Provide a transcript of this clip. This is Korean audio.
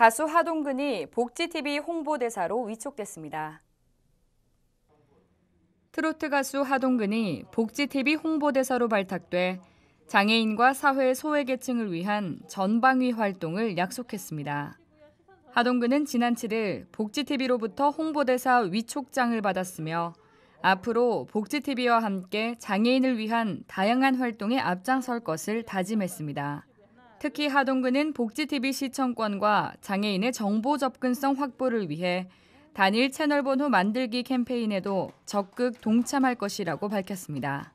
가수 하동근이 복지TV 홍보대사로 위촉됐습니다. 트로트 가수 하동근이 복지TV 홍보대사로 발탁돼 장애인과 사회 소외계층을 위한 전방위 활동을 약속했습니다. 하동근은 지난 7일 복지TV로부터 홍보대사 위촉장을 받았으며 앞으로 복지TV와 함께 장애인을 위한 다양한 활동에 앞장설 것을 다짐했습니다. 특히 하동근은 복지TV 시청권과 장애인의 정보 접근성 확보를 위해 단일 채널 번호 만들기 캠페인에도 적극 동참할 것이라고 밝혔습니다.